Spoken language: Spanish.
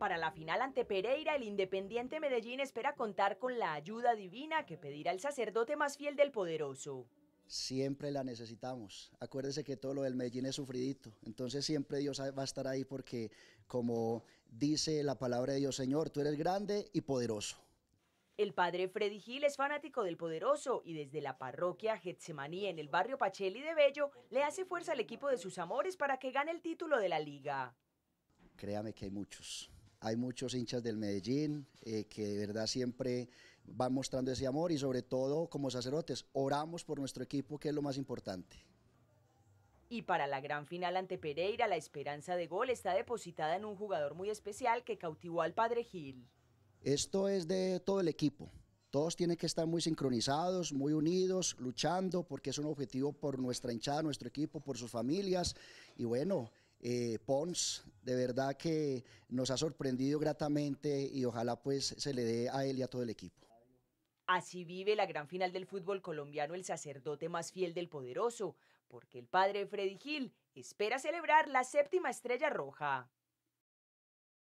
Para la final ante Pereira, el Independiente Medellín espera contar con la ayuda divina que pedirá el sacerdote más fiel del poderoso. Siempre la necesitamos. Acuérdese que todo lo del Medellín es sufridito. Entonces siempre Dios va a estar ahí porque, como dice la palabra de Dios, Señor, tú eres grande y poderoso. El padre Freddy Gil es fanático del poderoso y desde la parroquia Getsemaní en el barrio Pacheli de Bello le hace fuerza al equipo de sus amores para que gane el título de la liga. Créame que hay muchos, hay muchos hinchas del Medellín eh, que de verdad siempre van mostrando ese amor y sobre todo como sacerdotes oramos por nuestro equipo que es lo más importante. Y para la gran final ante Pereira, la esperanza de gol está depositada en un jugador muy especial que cautivó al padre Gil. Esto es de todo el equipo. Todos tienen que estar muy sincronizados, muy unidos, luchando, porque es un objetivo por nuestra hinchada, nuestro equipo, por sus familias. Y bueno, eh, Pons, de verdad que nos ha sorprendido gratamente y ojalá pues se le dé a él y a todo el equipo. Así vive la gran final del fútbol colombiano el sacerdote más fiel del poderoso, porque el padre Freddy Gil espera celebrar la séptima estrella roja.